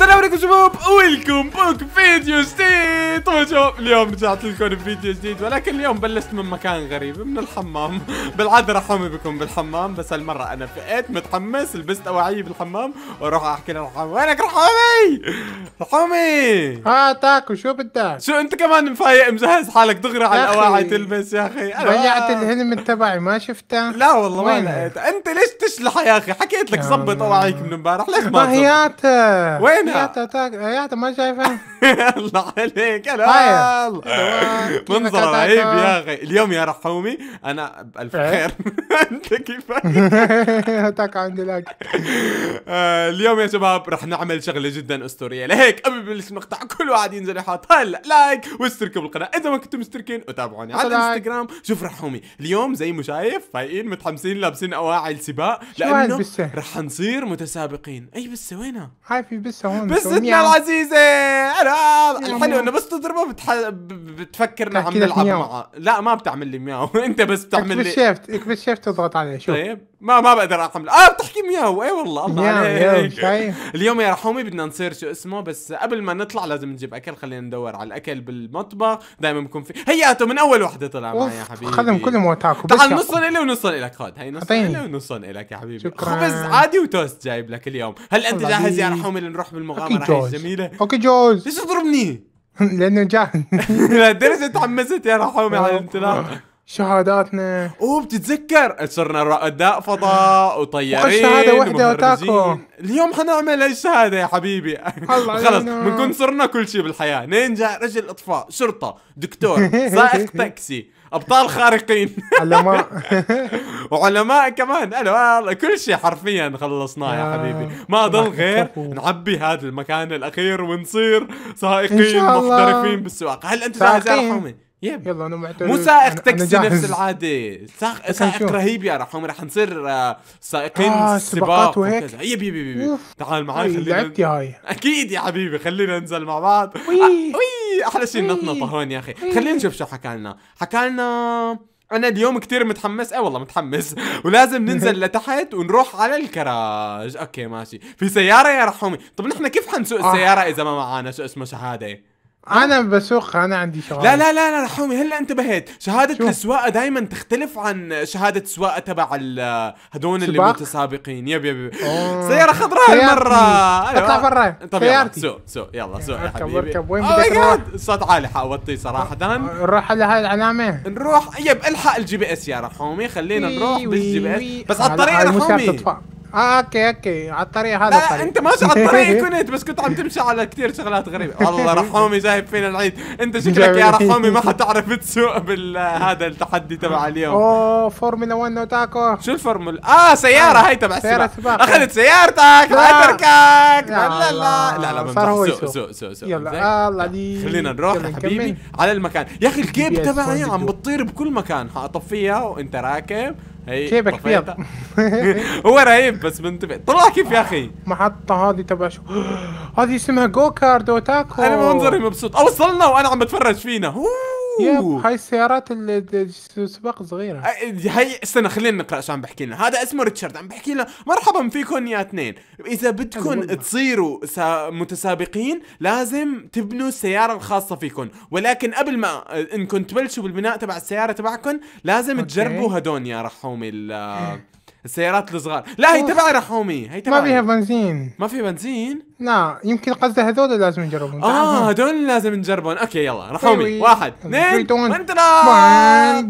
السلام عليكم شباب ويلكم بوك فيديو جديد طبعا شباب اليوم رجعت لكم بفيديو جديد ولكن اليوم بلشت من مكان غريب من الحمام بالعاده راح احمي بكم بالحمام بس هالمره انا فقت متحمس لبست اواعي بالحمام واروح احكي للحمام وينك رحامي رحامي ها تاكو شو بدك شو انت كمان مفايق مجهز حالك دغري على الاواعي تلبس يا اخي انا ضيعت آه. الهلم تبعي ما شفته لا والله ما لقيت انت ليش تشلح يا اخي حكيت لك ظبط اواعيك من امبارح ليش ما هيات وين Minha, tá, tá, tá, é, tá, mas já vai. الله عليك هلا طيب. منظر رهيب يا اخي اليوم يا رحومي انا بالف خير إيه. انت كيفك هتاك عندي لك آه، اليوم يا شباب رح نعمل شغله جدا اسطوريه لهيك قبل بلش المقطع كل واحد ينزل يحط هلا لايك واشتركوا بالقناه اذا ما كنتم مشتركين وتابعوني على الانستغرام شوف رحومي اليوم زي ما شايف فايقين متحمسين لابسين اواعي السباق لانه رح نصير متسابقين اي بسه وينها؟ هاي في بسه هون بستنا العزيزه انا الحلو انه بس تضربه بتح... بتفكر بتفكرنا عم نلعب معه لا ما بتعمل لي مياو انت بس بتعمل لي اكبس شيفت اكبس شيفت واضغط عليه شوف طيب ما ما بقدر اقم اه بتحكي مياو اي والله الله عليك اليوم يا رحومي بدنا نصير شو اسمه بس قبل ما نطلع لازم نجيب اكل خلينا ندور على الاكل بالمطبخ دائما بكون في اتو من اول وحده طلع معي يا حبيبي خذهم كلهم وتاكو تعال نصن الي ونصن لك خذ هي نصن الي ونصن لك يا حبيبي شكرا. خبز عادي وتوست جايب لك اليوم هل انت جاهز يا رحومي لنروح بالمغامره الجميله اوكي جوز ليش تضربني لانه جاهز لدرجه تحمست يا رحومي على الانطلاق شهاداتنا بتتذكر صرنا رؤداء فضاء وطيارين شهاده وحده وتاكو اليوم حنعمل اي شهاده يا حبيبي خلص بنكون صرنا كل شيء بالحياه نينجا رجل اطفاء شرطه دكتور سائق تاكسي ابطال خارقين علماء وعلماء كمان انا والله كل شيء حرفيا خلصناه يا آه، حبيبي ما ضل غير نعبي هذا المكان الاخير ونصير سائقين محترفين بالسواقه هل انت جاهز يا حومي؟ يب يلا انا معترف مو سائق تاكسي نفس العاده سائق, سائق رهيب يا رحوم رح نصير آه، سائقين آه سباقات وهيك يب يب يب, تعال معي خلينا لعبتي هاي اكيد يا حبيبي خلينا ننزل مع بعض وي احلى شيء نطنطه هون يا اخي خلينا نشوف شو حكى لنا حكى لنا انا اليوم كتير متحمس اي والله متحمس ولازم ننزل لتحت ونروح على الكراج اوكي ماشي في سياره يا رحومي طب نحن كيف حنسوق آه. السياره اذا ما معانا شو اسمه شهاده انا بسوق انا عندي شغل لا لا لا لا حومي هلا انتبهت شهاده السواقه دائما تختلف عن شهاده السواقه تبع هدول اللي متسابقين يب يب, يب. سياره خضراء هالمره أيوة. اطلع برا طب سيارتي سوق سوق يلا سوق يا حبيبي اركب وين oh بدك الصوت عالي حاوطيه صراحه نروح على هاي العلامه نروح يب الحق الجي بي اس يا رحومي خلينا نروح بالجي بي اس بس على الطريق رحومي اه اوكي اوكي على الطريق هذا لا انت ماشي على الطريق كنت بس كنت عم تمشي على كثير شغلات غريبه والله رحومي جايب فينا العيد انت شكلك يا رحومي ما حتعرف تسوق بالهذا التحدي تبع اليوم اوه فورمولا 1 وتاكو شو الفورمولا اه سياره آه، هاي تبع سباق اخذت سيارتك لا تركك لا لا لا لا لا سوق سوق سوق يلا آه، الله دي خلينا نروح يا حبيبي على المكان يا اخي الكيب تبعي عم بتطير بكل مكان حاطفيها وانت راكب كيفك فيها هو رهيب بس منتبه طلع كيف يا اخي محطه هذه تبع شو هذه اسمها جو كارد اوتاكو انا منظري مبسوط وصلنا وانا عم بتفرج فينا أوه. يب هاي السيارات السباق صغيره هي استنى خلينا نقرا شو عم بحكي لنا هذا اسمه ريتشارد عم بحكي لنا مرحبا فيكم يا اثنين اذا بدكم تصيروا متسابقين لازم تبنوا السياره الخاصه فيكم ولكن قبل ما آه، انكم تبلشوا بالبناء تبع السياره تبعكم لازم أوكي. تجربوا هدول يا رحوم السيارات الصغار لا هي تبع رحومي هي تبع ما فيها بنزين ما في بنزين لا يمكن قصده هذول لازم نجربهم اه هذول لازم نجربهم اوكي يلا رحومي واحد اثنين انت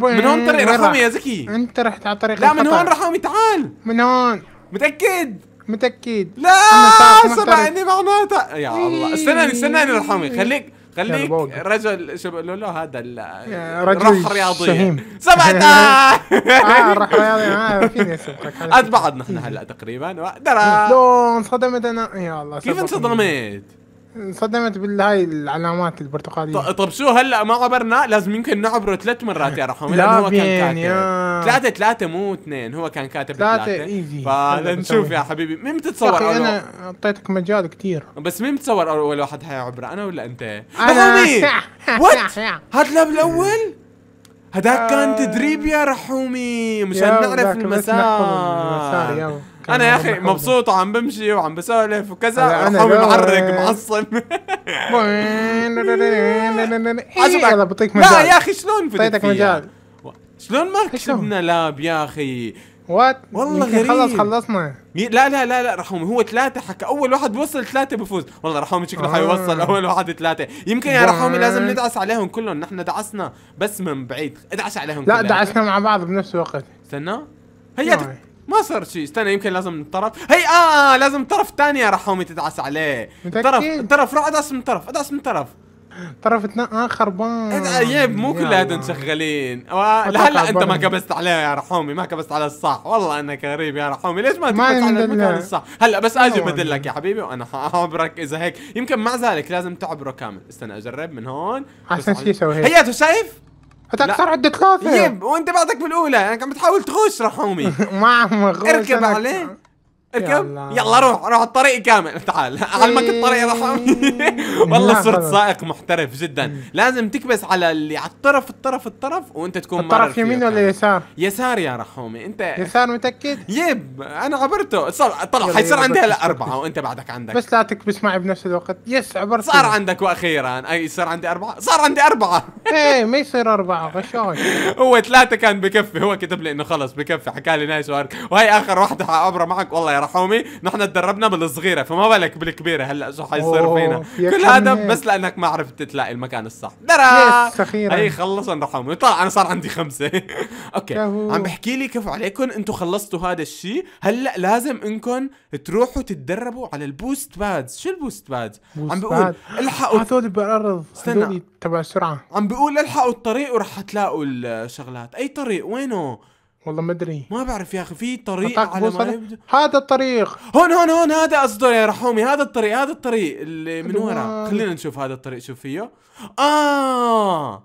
من هون طريق رحومي يا زكي انت رحت على طريق لا من هون رحومي تعال من هون متاكد متاكد لا اني معناتها يا الله استناني استناني رحومي خليك خليك رجل شو بيقولوا له هذا رجل روح رياضيه شهيم سمعت اه روح ما آه، فيني اسبقك قد بعض نحن هلا تقريبا درا لو انصدمت انا يا الله كيف انصدمت؟ انصدمت بالهاي العلامات البرتقاليه طب شو هلا ما عبرنا لازم يمكن نعبره ثلاث مرات يا رحمه لا هو كان كاتب ثلاثه ثلاثه مو اثنين هو كان كاتب ثلاثه ايزي فلنشوف يا حبيبي مين بتتصور اول انا اعطيتك مجال كثير بس مين بتصور اول واحد هاي عبره انا ولا انت؟ انا وات هاد لاب الاول؟ هذاك كان آه. تدريب يا رحومي مشان نعرف المسار انا يا اخي مبسوط وعم بمشي وعم بسولف وكذا انا معرق معصب حسبك إيه. بعطيك مجال لا يا اخي شلون بدك مجال شلون ما كسبنا لاب يا اخي وات والله غريب خلص خلصنا لا لا لا لا رحوم هو ثلاثة حكى أول واحد بوصل ثلاثة بفوز والله رحوم شكله آه. حيوصل أول واحد ثلاثة يمكن يا رحوم لازم ندعس عليهم كلهم نحن دعسنا بس من بعيد ادعس عليهم لا دعسنا مع بعض بنفس الوقت استنى هيا ما صار شيء استنى يمكن لازم الطرف هي اه لازم الطرف الثاني يا حومي تدعس عليه طرف طرف روح ادعس من طرف ادعس من طرف طرف اثنين اه خربان يب مو كل هذول شغالين لهلا انت ما كبست عليه يا رحومي ما كبست على الصح والله انك غريب يا رحومي ليش ما تكبس على المكان الصح هلا بس اجي بدلك يا حبيبي وانا حعبرك اذا هيك يمكن مع ذلك لازم تعبره كامل استنى اجرب من هون احسن شيء سوي هيك هياته شايف صار عدة ثلاثة يب وانت بعدك بالاولى انا كنت بتحاول تغوش رحومي ما عم اركب عليه اركب يلا روح روح الطريق كامل تعال اعلمك إيه. الطريق راح والله صرت سائق محترف جدا لازم تكبس على اللي على الطرف الطرف الطرف وانت تكون الطرف يمين ولا يسار يسار يا رحومي انت يسار متاكد يب انا عبرته صار طلع حيصير عندي هلا اربعه وانت بعدك عندك بس لا تكبس معي بنفس الوقت يس عبرت صار عندك واخيرا اي صار عندي اربعه صار عندي اربعه ايه ما يصير اربعه غشاش هو ثلاثه كان بكفي هو كتب لي انه خلص بكفي حكى لي نايس وهي اخر واحده حابره معك والله يا رحومي نحن تدربنا بالصغيره فما بالك بالكبيره هلا شو حيصير فينا كل هذا بس لانك ما عرفت تلاقي المكان الصح درا هي خلصن رحومي طلع انا صار عندي خمسه اوكي عم بحكي لي كيف عليكم انتم خلصتوا هذا الشيء هلا لازم انكم تروحوا تتدربوا على البوست بادز شو البوست بادز عم بقول الحقوا هذول بالارض استنى تبع السرعه عم بقول الحقوا الطريق ورح تلاقوا الشغلات اي طريق وينه والله ما ادري ما بعرف يا اخي في طريق على ما يبدو هذا الطريق هون هون هون هذا قصده يا رحومي هذا الطريق هذا الطريق اللي من ورا خلينا نشوف هذا الطريق شوف فيه اه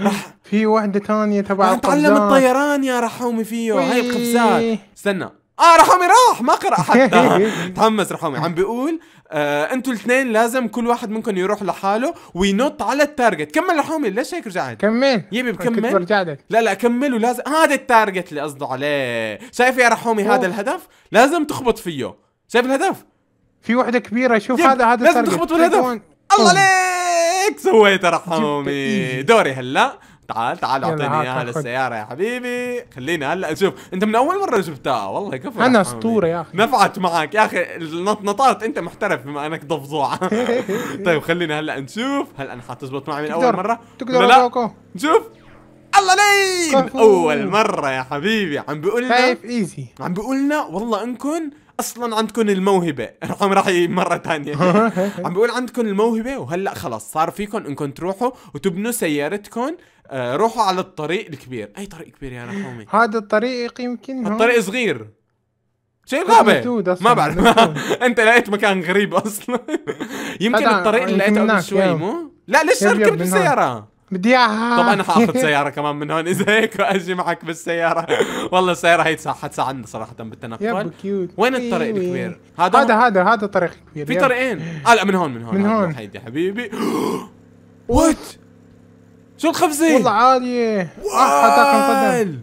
رح في وحده ثانية تبع القفزات تعلم الطيران يا رحومي فيه هاي القفزات استنى اه رحومي راح ما قرا حتى إيه، إيه. تحمس رحومي عم بيقول آه انتوا الاثنين لازم كل واحد منكم يروح لحاله وينط على التارجت كمل رحومي ليش هيك رجعت كمل يبي بكمل لا لا كمل ولازم هذا التارجت اللي قصده عليه شايف يا رحومي هذا الهدف لازم تخبط فيه شايف الهدف في وحده كبيره شوف هذا هذا لازم تخبط بالهدف الله عليك سويت رحومي دوري هلا تعال تعال اعطيني اياها للسياره يا حبيبي خليني هلا شوف انت من اول مره جبتها والله كفو انا اسطوره يا اخي نفعت معك يا اخي نطنطات انت محترف بما انك ضفزوع طيب خلينا هلا نشوف هل انا حتزبط معي من اول مره تقدر لا نشوف الله لين اول مره يا حبيبي عم بيقول لنا طيب، ايزي عم بيقول لنا والله انكم اصلا عندكم الموهبه رقم راح مره ثانيه عم بقول عندكم الموهبه وهلا خلص صار فيكم انكم تروحوا وتبنوا سيارتكم آه، روحوا على الطريق الكبير اي طريق كبير يا رحومي هذا الطريق يمكن الطريق صغير شيء غابه ما بعرف انت لقيت مكان غريب اصلا يمكن الطريق اللي لقيته قبل شوي مو لا ليش ركبت السياره بدي اياها طب انا حاخذ سياره كمان من هون اذا هيك واجي معك بالسياره والله السياره هي حتساعدنا صراحه بالتنقل وين الطريق الكبير هذا هذا هذا هذا طريق كبير في طريقين اه لا من هون من هون من هون حيدي حبيبي وات شو الخفزه والله عاليه آه، وال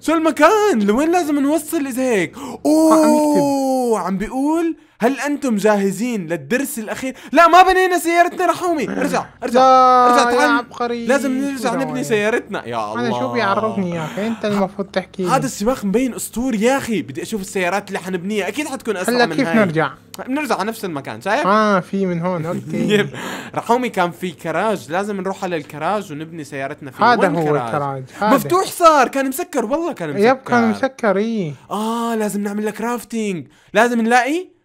شو المكان لوين لازم نوصل اذا هيك آه، اوه عم بيقول هل انتم جاهزين للدرس الاخير لا ما بنينا سيارتنا رحومي ارجع ارجع ارجع تعال عبقري لازم نرجع نبني سيارتنا يا الله انا شو بيعرفني يا اخي انت المفروض تحكي هذا السباق مبين اسطوري يا اخي بدي اشوف السيارات اللي حنبنيها اكيد حتكون اسرع هلا كيف هاي. نرجع بنرجع على نفس المكان شايف اه في من هون اوكي رحومي كان في كراج لازم نروح على الكراج ونبني سيارتنا فيه هذا هو الكراج مفتوح صار كان مسكر والله كان مسكر يب كان مسكر ايه اه لازم نعمل له كرافتنج لازم نلاقي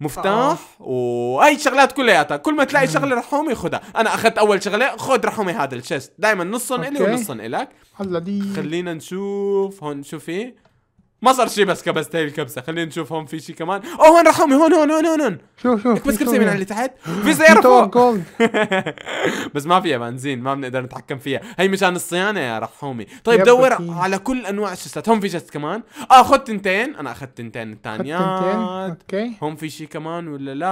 مفتاح آه. واي شغلات كلياتها كل ما تلاقي شغله رحومي خدها انا اخذت اول شغله خد رحومي هذا الشيست دائما نصهم الي ونصهم الك هلا دي خلينا نشوف هون شو في ما صار شيء بس كبست هاي الكبسه خلينا نشوف هون في شيء كمان اوه هون رحمي هون هون هون هون شوف شوف بس كبسه من اللي تحت في سياره فوق بس ما فيها بنزين ما بنقدر نتحكم فيها هي مشان الصيانه يا رحومي طيب دور على كل انواع الشستات هون في شست كمان اه خد تنتين انا اخذت تنتين الثانيات اوكي هون في شيء كمان ولا لا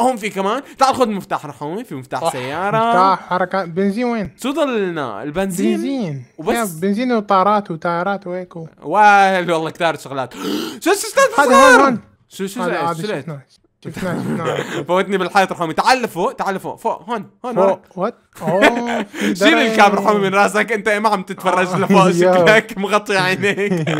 هون في كمان تعال خذ مفتاح رحومي في مفتاح سياره مفتاح حركه بنزين وين شو ضلنا البنزين بنزين وبس بنزين وطارات وتايرات وهيك والله مليارد شغلات شو شو شو شو شو شو فوتني بالحيط رحومي تعال شو تعال فوق فوق هون هون فوق وات شيل شو رحومي من راسك انت ما عم تتفرج لفوق شكلك مغطي عينيك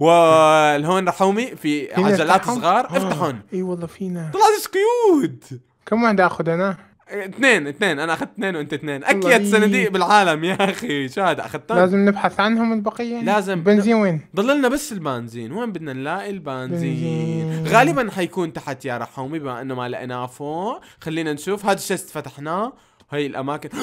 والهون رحومي في عجلات صغار افتح هون اي والله فينا شو كيوت كم شو اخذ انا؟ اثنين اثنين انا اخذت اثنين وانت اثنين اكيد صناديق بالعالم يا اخي شو هذا اخذتها لازم نبحث عنهم البقيه لازم بنزين وين ضللنا بس البنزين وين بدنا نلاقي البنزين بنزين. غالبا حيكون تحت يا رحومي بما انه ما لقيناه فوق خلينا نشوف هذا الشيست فتحناه هي الاماكن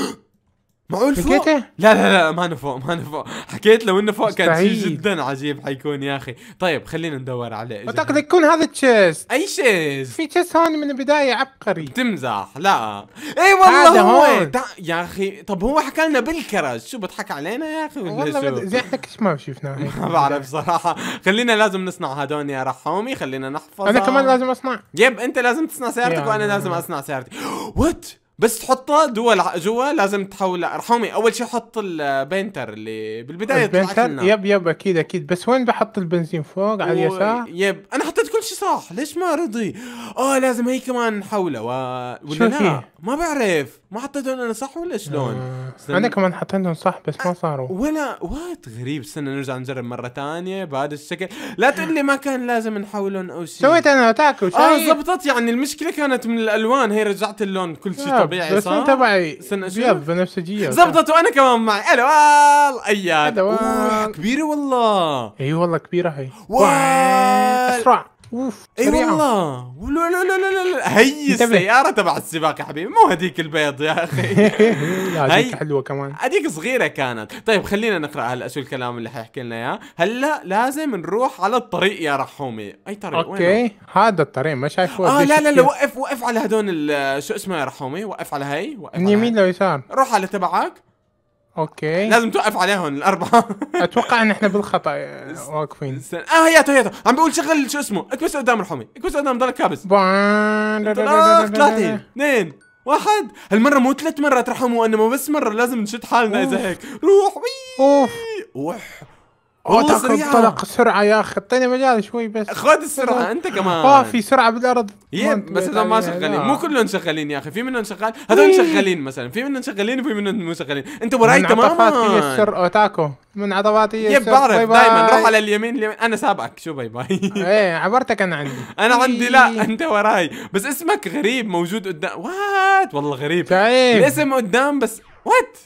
معقول فوق؟ حكيته؟ لا لا لا ما أنا فوق ما أنا فوق حكيت لو انه فوق كان شيء جدا عجيب حيكون يا اخي طيب خلينا ندور عليه اعتقد يكون هذا تشيست اي تشيست في تشيست هون من البدايه عبقري تمزح لا اي والله هذا هو دا... يا اخي طب هو حكى لنا بالكرز شو بضحك علينا يا اخي ولا والله شو؟ زي احنا كش ما شفناه ما بعرف صراحه خلينا لازم نصنع هدول يا رحومي خلينا نحفظ انا كمان لازم اصنع يب انت لازم تصنع سيارتك وانا لازم اصنع سيارتي وات بس تحطه جوا جوا لازم تحول ارحمي اول شيء حط البينتر اللي بالبدايه البينتر يب يب اكيد اكيد بس وين بحط البنزين فوق على اليسار يب انا حطيت كل شيء صح ليش ما رضي اه لازم هي كمان نحوله و... ولا لا ما بعرف ما حطيتهم انا صح ولا شلون آه. سن... انا كمان حطيتهم صح بس ما آه، صاروا ولا وات غريب استنى نرجع نجرب مره ثانيه بهذا الشكل لا تقول لي ما كان لازم نحولهم او شيء سويت انا اتاك وشيء اه زبطت يعني المشكله كانت من الالوان هي رجعت اللون كل شيء آه، طبيعي صح بس تبعي ابيض بنفسجيه زبطت وانا كمان معي الو آه، اياد كبيره والله اي والله كبيره هي اسرع اوف اي أيوة والله لا لا لا لا لا هي السياره تبع السباق يا حبيبي مو هذيك البيض يا اخي لا هي حلوه كمان هذيك صغيره كانت طيب خلينا نقرا هلا شو الكلام اللي حيحكي لنا اياه هلا لازم نروح على الطريق يا رحومي اي طريق اوكي هذا الطريق ما شايفه اه لا لا لا وقف وقف على هدول شو اسمه يا رحومي وقف على هي وقف من يمين ليسار روح على تبعك اوكي لازم توقف عليهم الاربعه اتوقع ان احنا بالخطا واقفين س... اه هياته هياته عم بقول شغل شو اسمه اكبس قدام الحمي اكبس قدام ضلك كابس ثلاثه اثنين واحد هالمره مو ثلاث مرات رحموا انما بس مره لازم نشد حالنا اذا هيك روح وي اوف هو انطلق سرعه يا اخي اعطيني مجال شوي بس خذ السرعه طيب. انت كمان اه في سرعه بالارض يب بس هذول ما شغالين مو كلهم شغالين يا اخي في منهم شغال هذول شغالين مثلا في منهم شغالين وفي منهم مو شغالين انت وراي تماما من هي السر اوتاكو من السر يب بعرف دائما روح على اليمين اليمين انا سابقك شو باي باي ايه عبرتك انا عندي انا عندي لا انت وراي بس اسمك غريب موجود قدام وات والله غريب الاسم قدام بس وات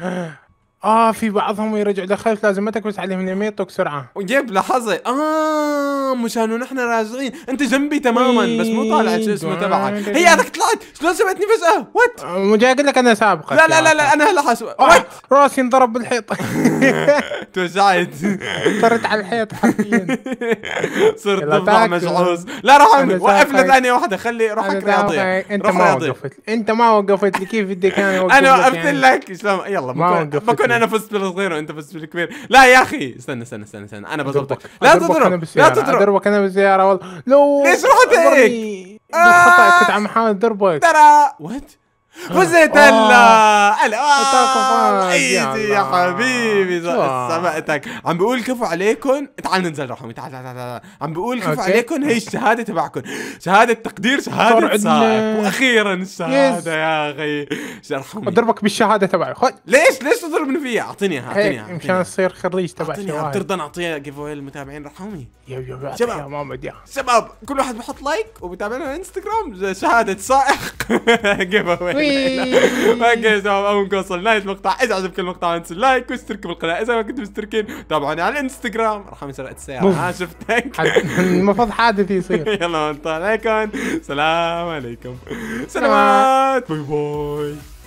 اه في بعضهم يرجع دخلت لازم ما تكبس عليهم اليمين يعطوك سرعه وجيب لحظه اه مشان نحن راجعين انت جنبي تماما بس مو طالع شو إيه، اسمه تبعك هي هذاك طلعت شلون سمعتني فجاه وات آه، مو جاي اقول لك انا سابقة لا لا لا, لا انا هلا حاسب وات آه، راسي انضرب بالحيط توجعت صرت على الحيط حرفيا صرت ضفدع مجعوز لا روح وقفنا ثانيه واحده خلي روحك رياضيه انت ما وقفت انت ما وقفت لي كيف بدك انا يعني وقفت انا وقفت لك يعني؟ يلا يلا بكون عشان انا فزت بالصغير وانت فزت بالكبير لا يا اخي استنى استنى استنى, استنى. انا بظبطك لا تضرب لا تضرب اضربك انا بالسياره والله لو ليش رحت هيك؟ إيه؟ آه. خطا كنت عم احاول اضربك ترى وات مزيتلا آه. آه. الان ايدي آه. يا حبيبي سمعتك عم بقول كفو عليكم تعال ننزل رحمي تعال تعال تعال عم بقول كفو عليكم هي الشهاده تبعكم شهاده تقدير شهاده صاحب واخيرا الشهاده يا اخي يرحمك اضربك بالشهاده تبعي خذ ليش ليش تضربني فيها اعطيني اياها اعطيني اياها مشان تصير خريج تبع شباب ترضى نعطيها جيف اواي للمتابعين رحمي شباب شباب كل واحد بحط لايك وبتابعنا على انستغرام شهاده سائق جيف اوي اوكي شباب اول ما وصل نهايه المقطع اذا عجبك المقطع ما تنسوا اللايك واشتركوا بالقناه اذا ما كنتم مشتركين تابعوني على الانستغرام راح سرقه السياره ها شفتك المفروض حادث يصير يلا انطلع عليكم سلام عليكم سلامات باي باي